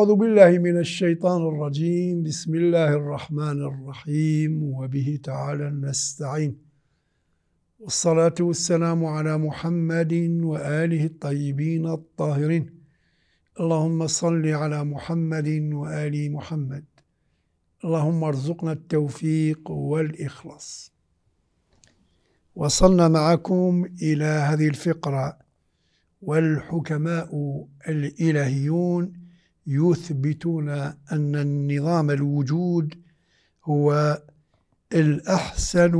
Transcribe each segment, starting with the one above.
أعوذ بالله من الشيطان الرجيم بسم الله الرحمن الرحيم وبه تعالى نستعين والصلاة والسلام على محمد وآله الطيبين الطاهرين اللهم صل على محمد وآل محمد اللهم ارزقنا التوفيق والإخلاص وصلنا معكم إلى هذه الفقرة والحكماء الإلهيون يثبتون أن النظام الوجود هو الأحسن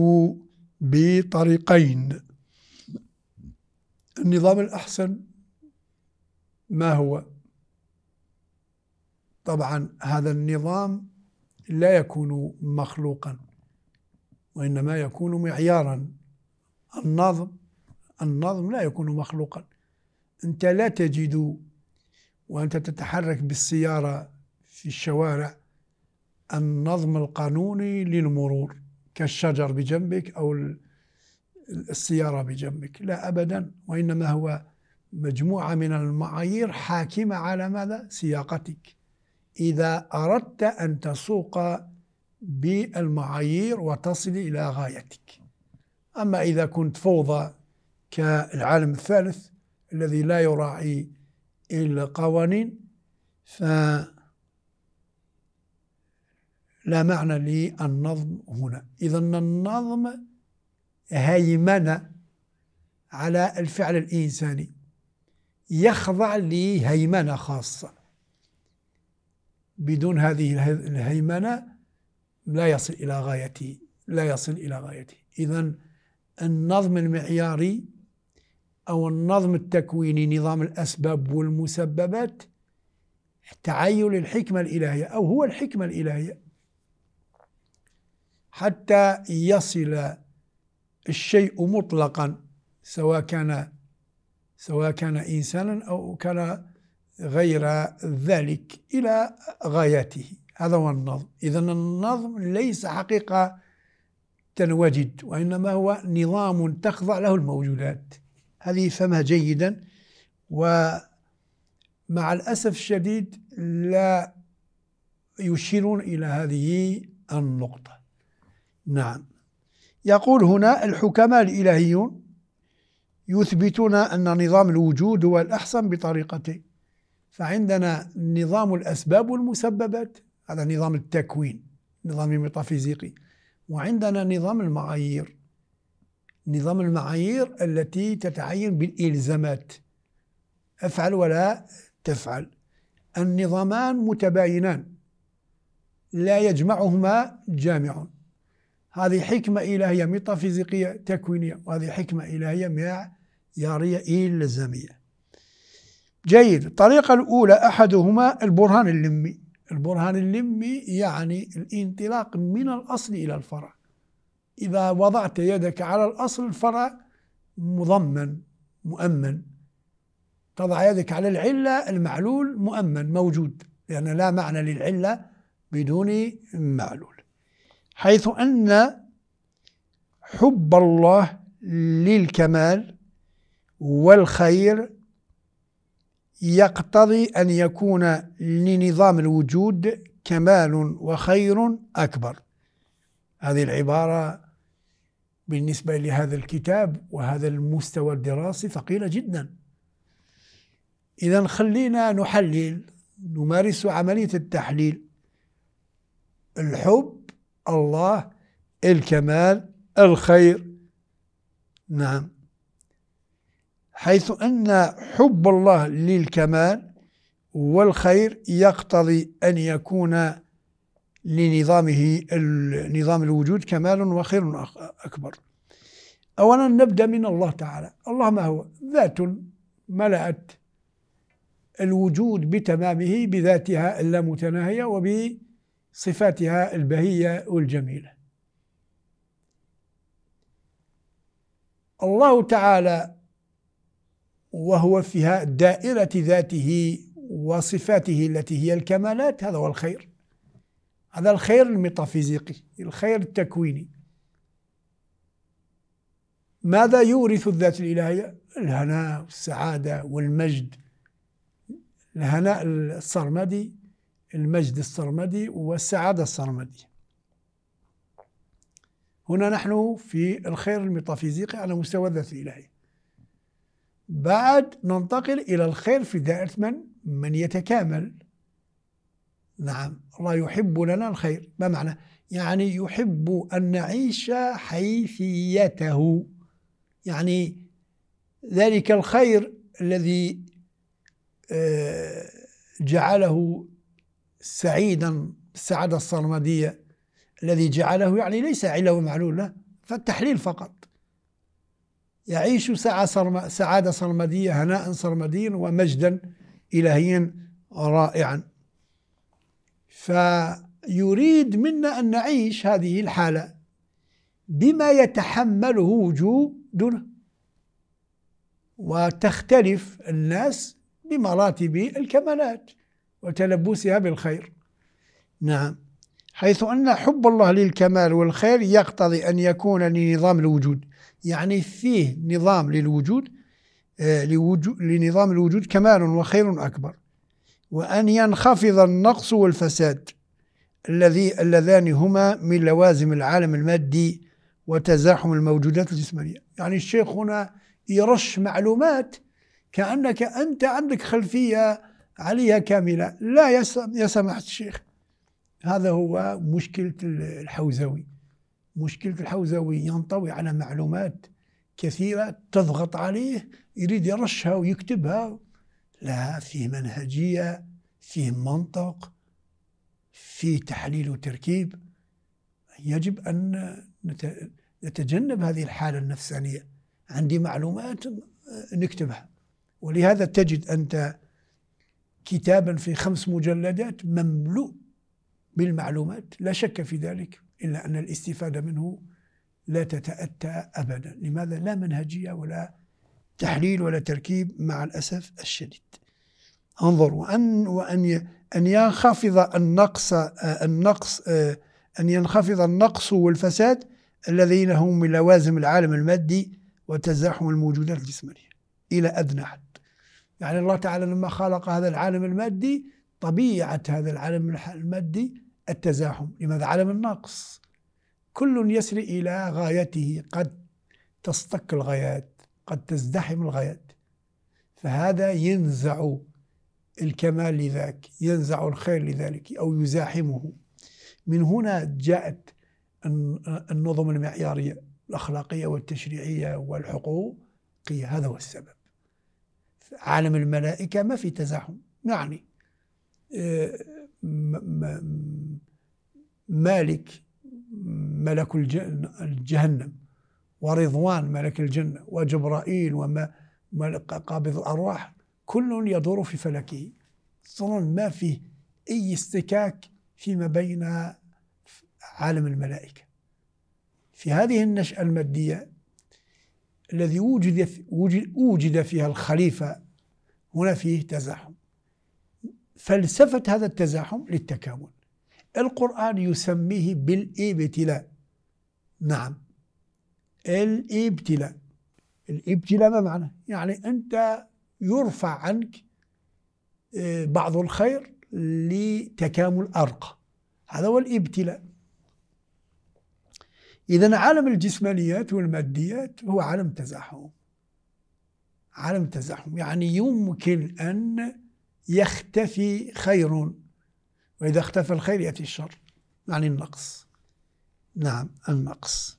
بطريقين النظام الأحسن ما هو؟ طبعا هذا النظام لا يكون مخلوقا وإنما يكون معيارا النظم النظم لا يكون مخلوقا أنت لا تجد وأنت تتحرك بالسيارة في الشوارع النظم القانوني للمرور كالشجر بجنبك أو السيارة بجنبك لا أبدا وإنما هو مجموعة من المعايير حاكمة على ماذا؟ سياقتك إذا أردت أن تسوق بالمعايير وتصل إلى غايتك أما إذا كنت فوضى كالعالم الثالث الذي لا يراعي القوانين فلا معنى للنظم هنا إذا النظم هيمن على الفعل الإنساني يخضع لهيمنة خاصة بدون هذه الهيمنة لا يصل إلى غايته لا يصل إلى غايته إذا النظم المعياري أو النظم التكويني نظام الأسباب والمسببات تعين الحكمة الإلهية أو هو الحكمة الإلهية حتى يصل الشيء مطلقا سواء كان سواء كان إنسانا أو كان غير ذلك إلى غاياته هذا هو النظم إذا النظم ليس حقيقة تنوجد وإنما هو نظام تخضع له الموجودات هذه فهمها جيدا ومع الأسف الشديد لا يشيرون إلى هذه النقطة نعم يقول هنا الحكماء الإلهيون يثبتون أن نظام الوجود هو الأحسن بطريقته فعندنا نظام الأسباب والمسببات هذا نظام التكوين نظام الميتافيزيقي وعندنا نظام المعايير نظام المعايير التي تتعين بالإلزامات أفعل ولا تفعل النظامان متباينان لا يجمعهما جامع هذه حكمة إلهية ميتافيزيقية تكوينية وهذه حكمة إلهية معيارية إلزامية جيد الطريقة الأولى أحدهما البرهان اللمي البرهان اللمي يعني الانطلاق من الأصل إلى الفرع إذا وضعت يدك على الأصل الفرع مضمن مؤمن تضع يدك على العلة المعلول مؤمن موجود لأن لا معنى للعلة بدون معلول حيث أن حب الله للكمال والخير يقتضي أن يكون لنظام الوجود كمال وخير أكبر هذه العبارة بالنسبة لهذا الكتاب وهذا المستوى الدراسي ثقيلة جدا إذا خلينا نحلل نمارس عملية التحليل الحب الله الكمال الخير نعم حيث أن حب الله للكمال والخير يقتضي أن يكون لنظامه نظام الوجود كمال وخير أكبر أولا نبدأ من الله تعالى الله ما هو ذات ملأت الوجود بتمامه بذاتها اللامتناهية وبصفاتها البهية والجميلة الله تعالى وهو فيها دائرة ذاته وصفاته التي هي الكمالات هذا هو الخير هذا الخير الميتافيزيقي الخير التكويني ماذا يورث الذات الإلهية الهناء والسعادة والمجد الهناء السرمدي المجد السرمدي والسعادة الصرمدي هنا نحن في الخير الميتافيزيقي على مستوى الذات الإلهية بعد ننتقل إلى الخير في دائرة من؟ من يتكامل نعم الله يحب لنا الخير ما معنى؟ يعني يحب أن نعيش حيثيته يعني ذلك الخير الذي آه، جعله سعيدا السعادة السرمدية الذي جعله يعني ليس علة معلول له فالتحليل فقط يعيش ساعة صرم سعادة سرمدية هناء سرمديا ومجدا إلهيا رائعا فيريد منا أن نعيش هذه الحالة بما يتحمله وجوب دونه وتختلف الناس بمراتب الكمالات وتلبسها بالخير نعم حيث أن حب الله للكمال والخير يقتضي أن يكون لنظام الوجود يعني فيه نظام للوجود آه، لنظام الوجود كمال وخير أكبر وأن ينخفض النقص والفساد الذي اللذان هما من لوازم العالم المادي وتزاحم الموجودات الجسمانية يعني الشيخ هنا يرش معلومات كأنك أنت عندك خلفية عليها كاملة لا يا سماحة الشيخ هذا هو مشكلة الحوزوي مشكلة الحوزوي ينطوي على معلومات كثيرة تضغط عليه يريد يرشها ويكتبها لا فيه منهجية فيه منطق فيه تحليل وتركيب يجب أن نت... نتجنب هذه الحالة النفسانية عندي معلومات آه، نكتبها ولهذا تجد أنت كتابا في خمس مجلدات مملوء بالمعلومات لا شك في ذلك إلا أن الاستفادة منه لا تتأتى أبدا لماذا لا منهجية ولا تحليل ولا تركيب مع الأسف الشديد انظر وأن وأن أن ينخفض النقص آه، النقص آه، أن ينخفض النقص والفساد الذين هم من لوازم العالم المادي وتزاحم الموجودات الجسمانية إلى أدنى حد يعني الله تعالى لما خلق هذا العالم المادي طبيعة هذا العالم المادي التزاحم لماذا عالم النقص كل يسري إلى غايته قد تصطك الغايات قد تزدحم الغايات فهذا ينزع الكمال لذاك ينزع الخير لذلك أو يزاحمه من هنا جاءت النظم المعيارية الأخلاقية والتشريعية والحقوقية هذا هو السبب عالم الملائكة ما في تزاحم يعني مالك ملك الجهنم ورضوان ملك الجنة وجبرائيل وما قابض الأرواح كل يدور في فلكه صلاً ما فيه أي استكاك فيما بين عالم الملائكة في هذه النشأة المادية الذي وجد وجد فيها الخليفة هنا فيه تزاحم فلسفة هذا التزاحم للتكامل القرآن يسميه بالابتلاء نعم الابتلاء الابتلاء ما معنى يعني أنت يرفع عنك آه، بعض الخير لتكامل أرقى هذا هو الابتلاء إذا عالم الجسمانيات والماديات هو عالم تزاحم عالم تزاحم يعني يمكن أن يختفي خير وإذا اختفى الخير يأتي الشر يعني النقص نعم النقص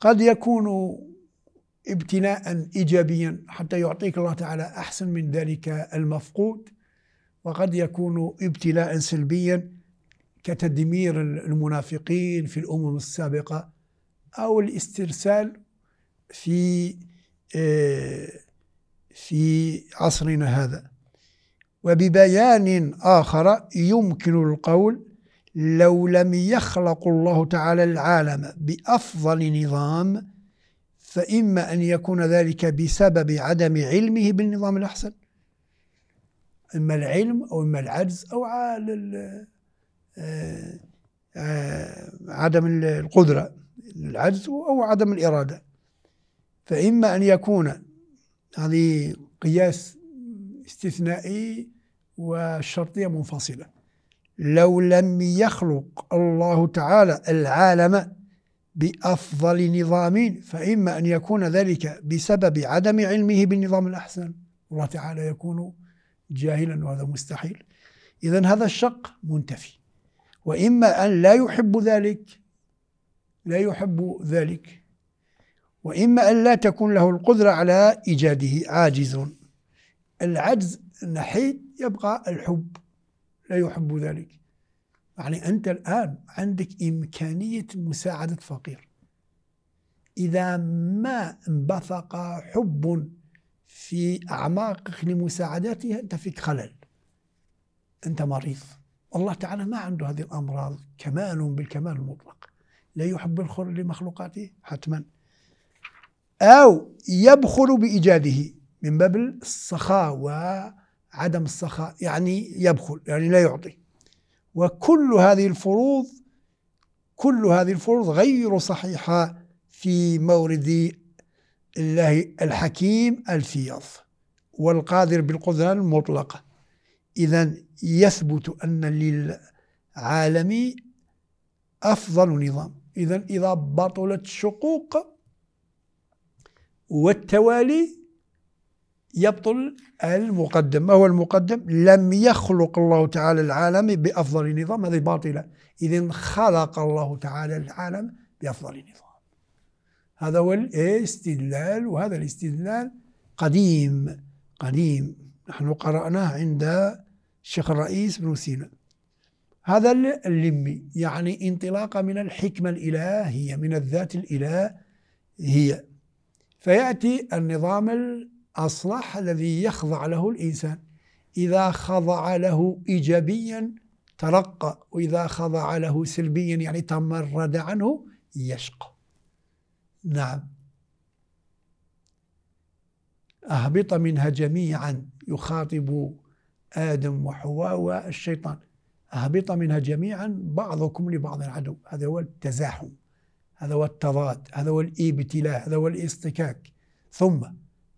قد يكون ابتلاء إيجابيا حتى يعطيك الله تعالى أحسن من ذلك المفقود وقد يكون ابتلاء سلبيا كتدمير المنافقين في الامم السابقه او الاسترسال في آه، في عصرنا هذا وببيان اخر يمكن القول لو لم يخلق الله تعالى العالم بافضل نظام فاما ان يكون ذلك بسبب عدم علمه بالنظام الاحسن اما العلم او اما العجز او آه، آه، عدم القدرة العجز أو عدم الإرادة فإما أن يكون هذه قياس استثنائي والشرطية منفصلة لو لم يخلق الله تعالى العالم بأفضل نظام فإما أن يكون ذلك بسبب عدم علمه بالنظام الأحسن الله تعالى يكون جاهلا وهذا مستحيل إذا هذا الشق منتفي وإما أن لا يحب ذلك لا يحب ذلك وإما أن لا تكون له القدرة على إيجاده عاجز العجز نحيد يبقى الحب لا يحب ذلك يعني أنت الآن عندك إمكانية مساعدة فقير إذا ما انبثق حب في أعماقك لمساعدته أنت فيك خلل أنت مريض الله تعالى ما عنده هذه الأمراض كمال بالكمال المطلق لا يحب الخير لمخلوقاته حتما أو يبخل بإيجاده من باب السخاء وعدم السخاء يعني يبخل يعني لا يعطي وكل هذه الفروض كل هذه الفروض غير صحيحة في مورد الله الحكيم الفيض والقادر بالقدرة المطلقة إذا يثبت أن للعالم أفضل نظام إذا إذا بطلت الشقوق والتوالي يبطل المقدم ما هو المقدم لم يخلق الله تعالى العالم بأفضل نظام هذه باطلة إذا خلق الله تعالى العالم بأفضل نظام هذا هو الاستدلال وهذا الاستدلال قديم قديم نحن قرأناه عند الشيخ الرئيس بن سينا هذا اللمي يعني انطلاقا من الحكمة الإلهية من الذات الإلهية فيأتي النظام الأصلح الذي يخضع له الإنسان إذا خضع له إيجابيا ترقى وإذا خضع له سلبيا يعني تمرد عنه يشقى نعم أهبط منها جميعا يخاطب آدم وحواء والشيطان أهبط منها جميعا بعضكم لبعض عدو هذا هو التزاحم هذا هو التضاد هذا هو الابتلاء هذا هو الاصطكاك ثم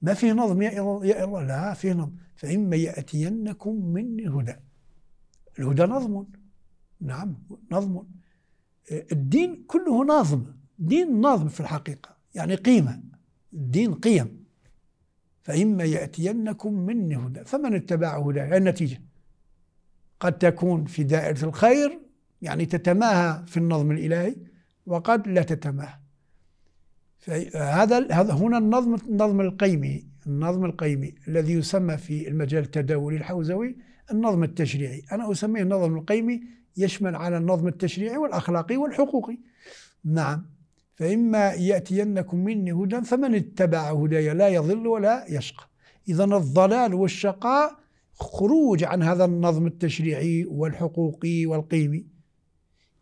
ما فيه نظم يا الله لا فيه نظم فإما يأتينكم مني هدى الهدى نظم نعم نظم الدين كله نظم دين نظم في الحقيقة يعني قيمة الدين قيم فإما يأتينكم مني هدى فمن اتبع هدى إيه النتيجة قد تكون في دائرة الخير يعني تتماهى في النظم الإلهي وقد لا تتماهى هذا هنا النظم النظم القيمي النظم القيمي الذي يسمى في المجال التداولي الحوزوي النظم التشريعي أنا أسميه النظم القيمي يشمل على النظم التشريعي والأخلاقي والحقوقي نعم فإما يأتينكم مني هدى فمن اتبع هداي لا يضل ولا يشقى إذا الضلال والشقاء خروج عن هذا النظم التشريعي والحقوقي والقيمي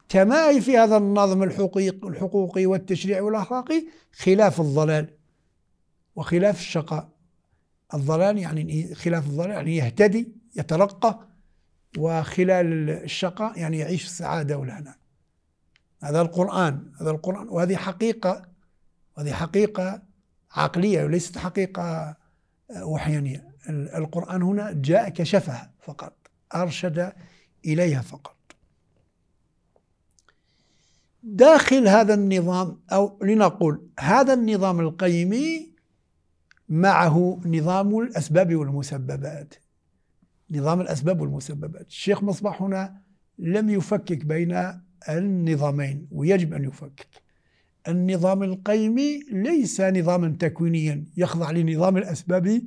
كما في هذا النظم الحقوقي والتشريعي والأخلاقي خلاف الضلال وخلاف الشقاء الضلال يعني خلاف الضلال يعني يهتدي يترقى وخلال الشقاء يعني يعيش السعادة والهناء هذا القرآن هذا القرآن وهذه حقيقة وهذه حقيقة عقلية وليست حقيقة آه، وحيانية القرآن هنا جاء كشفها فقط أرشد إليها فقط داخل هذا النظام أو لنقول هذا النظام القيمي معه نظام الأسباب والمسببات نظام الأسباب والمسببات الشيخ مصباح هنا لم يفكك بين النظامين ويجب أن يفكك. النظام القيمي ليس نظاما تكوينيا يخضع لنظام الأسباب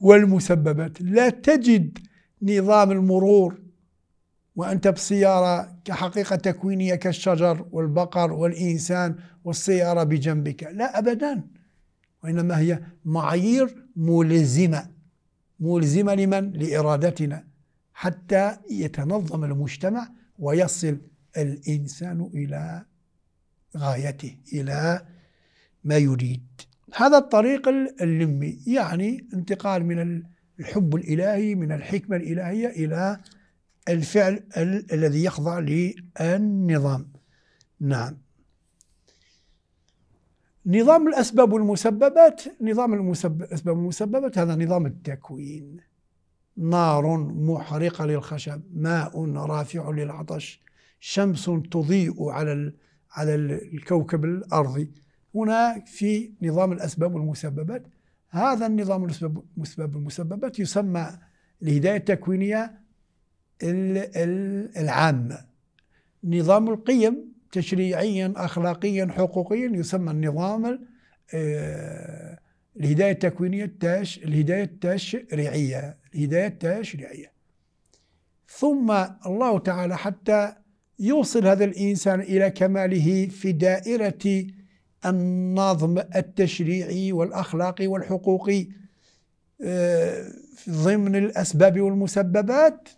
والمسببات لا تجد نظام المرور وأنت بسيارة كحقيقة تكوينية كالشجر والبقر والإنسان والسيارة بجنبك لا أبدا وإنما هي معايير ملزمة ملزمة لمن؟ لإرادتنا حتى يتنظم المجتمع ويصل الإنسان إلى غايته إلى ما يريد هذا الطريق اللمي يعني انتقال من الحب الإلهي من الحكمة الإلهية إلى الفعل ال الذي يخضع للنظام نعم نظام الأسباب والمسببات نظام الأسباب والمسببات هذا نظام التكوين نار محرقة للخشب ماء رافع للعطش شمس تضيء على على الكوكب الارضي هنا في نظام الاسباب والمسببات هذا النظام الاسباب والمسببات يسمى الهدايه التكوينيه العامه نظام القيم تشريعيا اخلاقيا حقوقيا يسمى النظام آه، الهدايه التكوينيه التاش الهدايه التشريعيه الهدايه التشريعيه ثم الله تعالى حتى يوصل هذا الإنسان إلى كماله في دائرة النظم التشريعي والأخلاقي والحقوقي آه، ضمن الأسباب والمسببات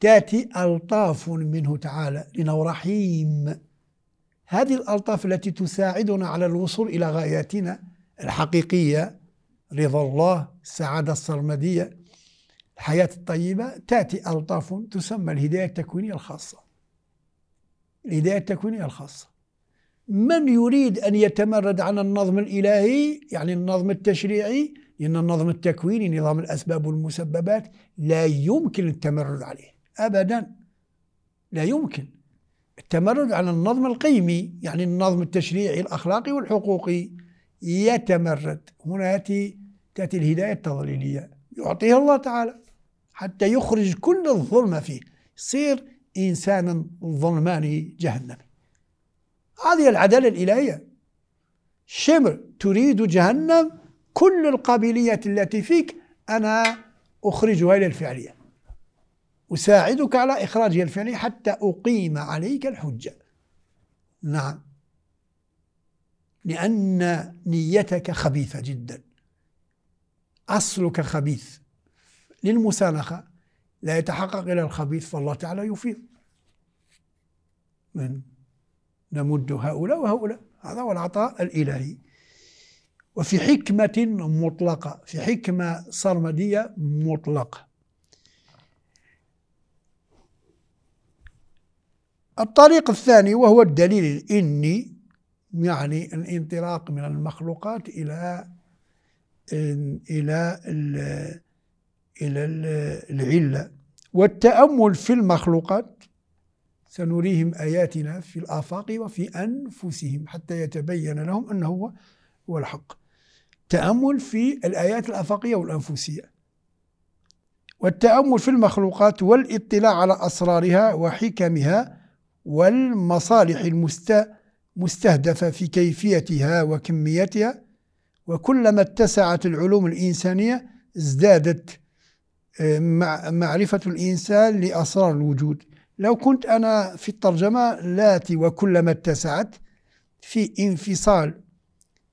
تاتي ألطاف منه تعالى لأنه رحيم هذه الألطاف التي تساعدنا على الوصول إلى غاياتنا الحقيقية رضا الله السعادة السرمدية الحياة الطيبة تأتي ألطاف تسمى الهداية التكوينية الخاصة الهداية التكوينية الخاصة من يريد أن يتمرد عن النظم الإلهي يعني النظم التشريعي لأن النظم التكويني نظام الأسباب والمسببات لا يمكن التمرد عليه أبدا لا يمكن التمرد على النظم القيمي يعني النظم التشريعي الأخلاقي والحقوقي يتمرد هنا يأتي تأتي الهداية التضليلية يعطيها الله تعالى حتى يخرج كل الظلمة فيه يصير إنسانا ظلماني جهنم هذه العدالة الإلهية شمر تريد جهنم كل القابلية التي فيك أنا أخرجها إلى الفعلية أساعدك على إخراجها الفعلية حتى أقيم عليك الحجة نعم لأن نيتك خبيثة جدا أصلك خبيث للمسالخة لا يتحقق إلى الخبيث فالله تعالى يفيض من نمد هؤلاء وهؤلاء هذا هو العطاء الإلهي وفي حكمة مطلقة في حكمة سرمدية مطلقة الطريق الثاني وهو الدليل الإني يعني الانطلاق من المخلوقات إلى إلى إلى العلة والتأمل في المخلوقات سنريهم آياتنا في الآفاق وفي أنفسهم حتى يتبين لهم أنه هو, هو الحق التأمل في الآيات الآفاقية والأنفسية والتأمل في المخلوقات والاطلاع على أسرارها وحكمها والمصالح المستهدفة في كيفيتها وكميتها وكلما اتسعت العلوم الإنسانية ازدادت آه، معرفة الإنسان لأسرار الوجود لو كنت أنا في الترجمة لاتي وكلما اتسعت في انفصال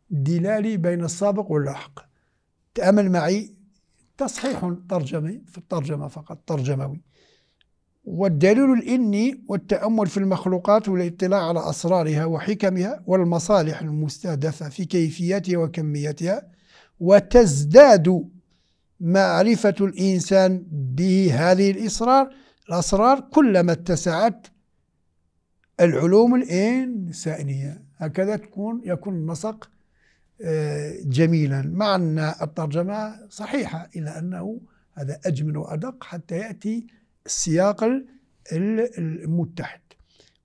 دلالي بين السابق واللاحق تأمل معي تصحيح ترجمي في الترجمة فقط ترجموي والدليل الإني والتأمل في المخلوقات والاطلاع على أسرارها وحكمها والمصالح المستهدفة في كيفيتها وكميتها وتزداد معرفة الإنسان بهذه الإصرار الأسرار كلما اتسعت العلوم الإنسانية هكذا تكون يكون النسق آه، جميلا مع أن الترجمة صحيحة إلا أنه هذا أجمل وأدق حتى يأتي السياق المتحد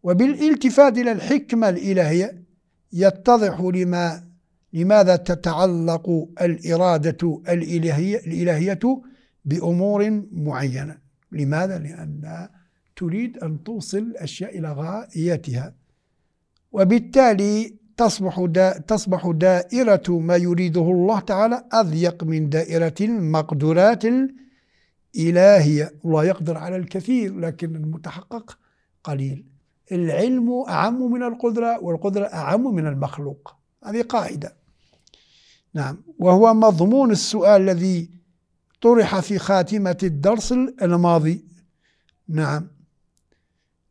وبالالتفات إلى الحكمة الإلهية يتضح لما لماذا تتعلق الإرادة الإلهية, الإلهية بأمور معينة لماذا؟ لأنها تريد أن توصل الأشياء إلى غايتها وبالتالي تصبح دا تصبح دائرة ما يريده الله تعالى أضيق من دائرة المقدورات الإلهية الله يقدر على الكثير لكن المتحقق قليل العلم أعم من القدرة والقدرة أعم من المخلوق هذه قاعدة نعم وهو مضمون السؤال الذي طرح في خاتمة الدرس الماضي نعم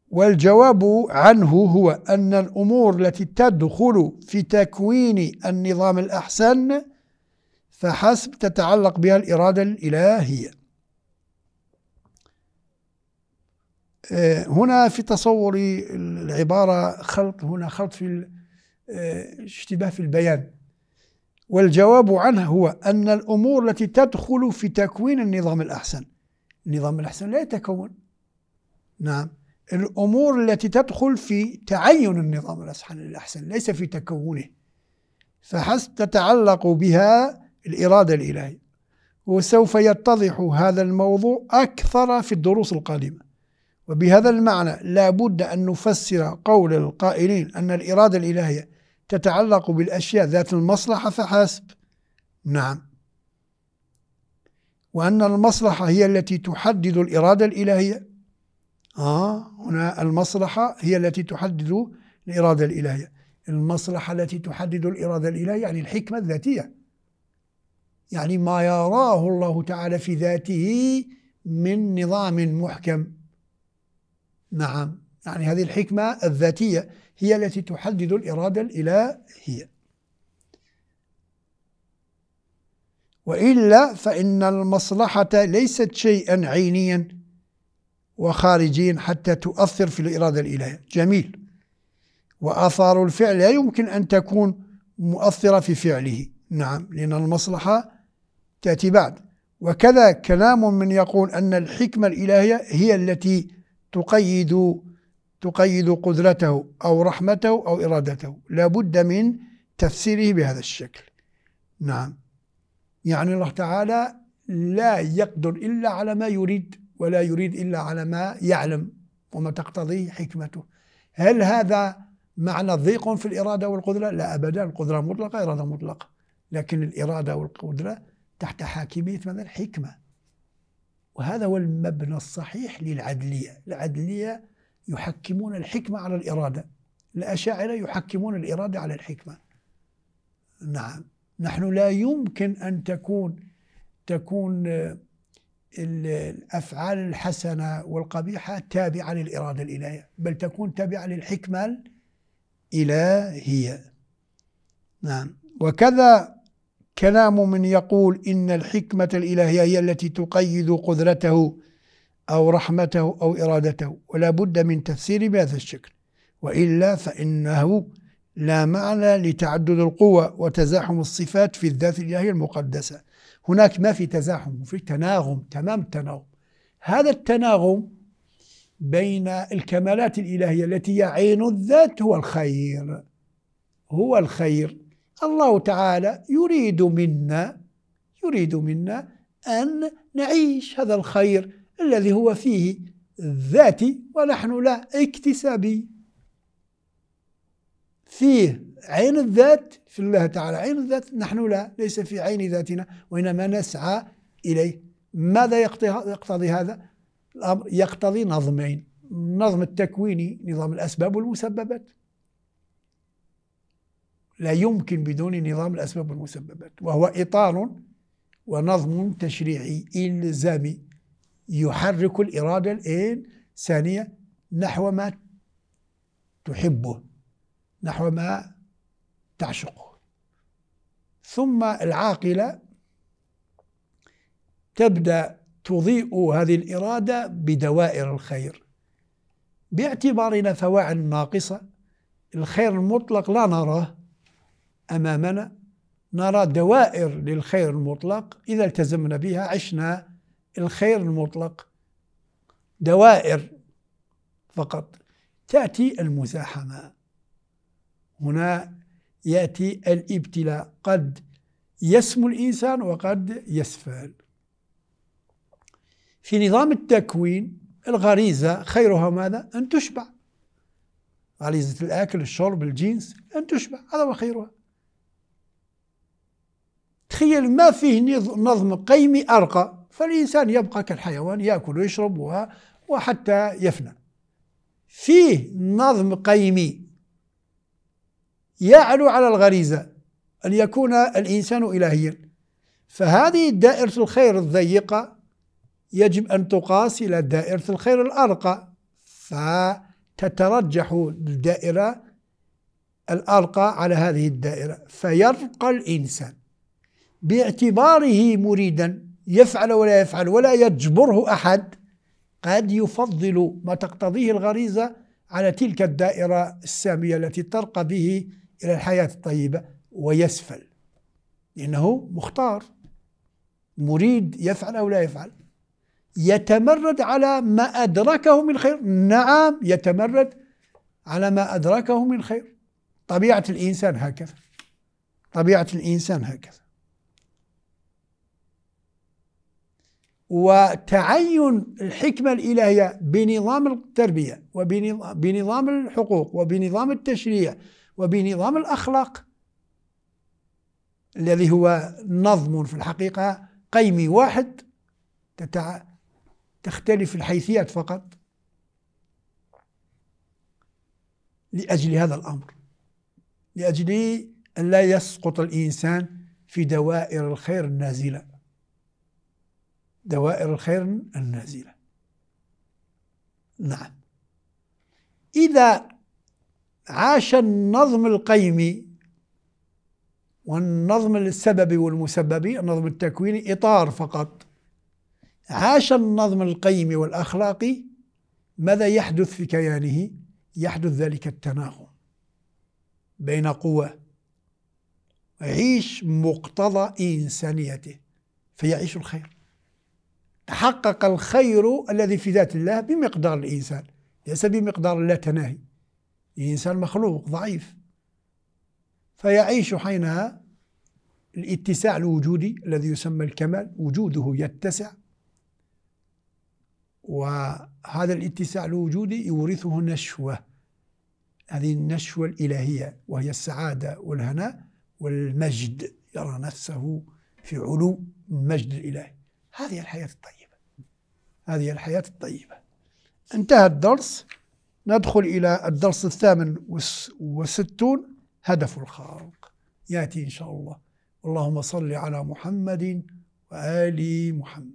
والجواب عنه هو أن الأمور التي تدخل في تكوين النظام الأحسن فحسب تتعلق بها الإرادة الإلهية آه، هنا في تصوري العبارة خلط هنا خلط في آه، اشتباه في البيان والجواب عنه هو أن الأمور التي تدخل في تكوين النظام الأحسن النظام الأحسن لا يتكون نعم الأمور التي تدخل في تعين النظام الأحسن ليس في تكونه فحسب تتعلق بها الإرادة الإلهية وسوف يتضح هذا الموضوع أكثر في الدروس القادمة وبهذا المعنى لا بد أن نفسر قول القائلين أن الإرادة الإلهية تتعلق بالأشياء ذات المصلحة فحسب نعم وأن المصلحة هي التي تحدد الإرادة الإلهية آه هنا المصلحة هي التي تحدد الإرادة الإلهية المصلحة التي تحدد الإرادة الإلهية يعني الحكمة الذاتية يعني ما يراه الله تعالى في ذاته من نظام محكم نعم يعني هذه الحكمة الذاتية هي التي تحدد الإرادة الإلهية وإلا فإن المصلحة ليست شيئا عينيا وخارجيا حتى تؤثر في الإرادة الإلهية جميل وآثار الفعل لا يمكن أن تكون مؤثرة في فعله نعم لأن المصلحة تأتي بعد وكذا كلام من يقول أن الحكمة الإلهية هي التي تقيد تقيد قدرته أو رحمته أو إرادته لا بد من تفسيره بهذا الشكل نعم يعني الله تعالى لا يقدر إلا على ما يريد ولا يريد إلا على ما يعلم وما تقتضيه حكمته هل هذا معنى ضيق في الإرادة والقدرة؟ لا أبدا القدرة مطلقة إرادة مطلقة لكن الإرادة والقدرة تحت حاكمية ماذا؟ الحكمة وهذا هو المبنى الصحيح للعدلية العدلية يحكمون الحكمة على الإرادة الأشاعرة يحكمون الإرادة على الحكمة نعم نحن لا يمكن أن تكون تكون آه، الأفعال الحسنة والقبيحة تابعة للإرادة الإلهية بل تكون تابعة للحكمة الإلهية نعم وكذا كلام من يقول إن الحكمة الإلهية هي التي تقيد قدرته أو رحمته أو إرادته ولا بد من تفسير بهذا الشكل وإلا فإنه لا معنى لتعدد القوى وتزاحم الصفات في الذات الإلهية المقدسة هناك ما في تزاحم في تناغم تمام التناغم هذا التناغم بين الكمالات الإلهية التي يعين الذات هو الخير هو الخير الله تعالى يريد منا يريد منا أن نعيش هذا الخير الذي هو فيه ذاتي ونحن لا اكتسابي فيه عين الذات في الله تعالى عين الذات نحن لا ليس في عين ذاتنا وإنما نسعى إليه ماذا يقتضي هذا؟ الأمر يقتضي نظمين النظم التكويني نظام الأسباب والمسببات لا يمكن بدون نظام الأسباب والمسببات وهو إطار ونظم تشريعي إلزامي يحرك الإرادة الإيه؟ ثانية نحو ما تحبه نحو ما تعشقه ثم العاقلة تبدأ تضيء هذه الإرادة بدوائر الخير باعتبار نفواع ناقصة الخير المطلق لا نراه أمامنا نرى دوائر للخير المطلق إذا التزمنا بها عشنا الخير المطلق دوائر فقط تأتي المزاحمة هنا يأتي الابتلاء قد يسمو الإنسان وقد يسفل في نظام التكوين الغريزة خيرها ماذا؟ أن تشبع غريزة الأكل الشرب الجنس أن تشبع هذا هو خيرها تخيل ما فيه نظم قيمي أرقى فالإنسان يبقى كالحيوان يأكل ويشرب وحتى يفنى فيه نظم قيمي يعلو على الغريزة أن يكون الإنسان إلهيا فهذه دائرة الخير الضيقة يجب أن تقاس إلى دائرة الخير الأرقى فتترجح الدائرة الأرقى على هذه الدائرة فيرقى الإنسان باعتباره مريدا يفعل ولا يفعل ولا يجبره أحد قد يفضل ما تقتضيه الغريزة على تلك الدائرة السامية التي ترقى به إلى الحياة الطيبة ويسفل لأنه مختار مريد يفعل أو لا يفعل يتمرد على ما أدركه من خير نعم يتمرد على ما أدركه من خير طبيعة الإنسان هكذا طبيعة الإنسان هكذا وتعين الحكمة الإلهية بنظام التربية وبنظام الحقوق وبنظام التشريع وبنظام الأخلاق الذي هو نظم في الحقيقة قيمي واحد تختلف الحيثيات فقط لأجل هذا الأمر لأجل أن لا يسقط الإنسان في دوائر الخير النازله دوائر الخير النازلة نعم إذا عاش النظم القيمي والنظم السببي والمسببي النظم التكويني إطار فقط عاش النظم القيمي والأخلاقي ماذا يحدث في كيانه؟ يحدث ذلك التناغم بين قوى عيش مقتضى إنسانيته فيعيش الخير تحقق الخير الذي في ذات الله بمقدار الإنسان ليس بمقدار لا تناهي الإنسان مخلوق ضعيف فيعيش حينها الاتساع الوجودي الذي يسمى الكمال وجوده يتسع وهذا الاتساع الوجودي يورثه نشوة هذه النشوة الإلهية وهي السعادة والهناء والمجد يرى نفسه في علو المجد الإلهي هذه الحياة الطيبة هذه الحياة الطيبة انتهى الدرس ندخل إلى الدرس الثامن والستون هدف الخالق يأتي إن شاء الله اللهم صل على محمد وآل محمد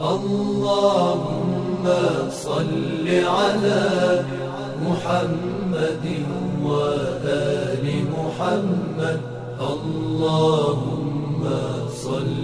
اللهم صل على محمد وآل محمد اللهم صل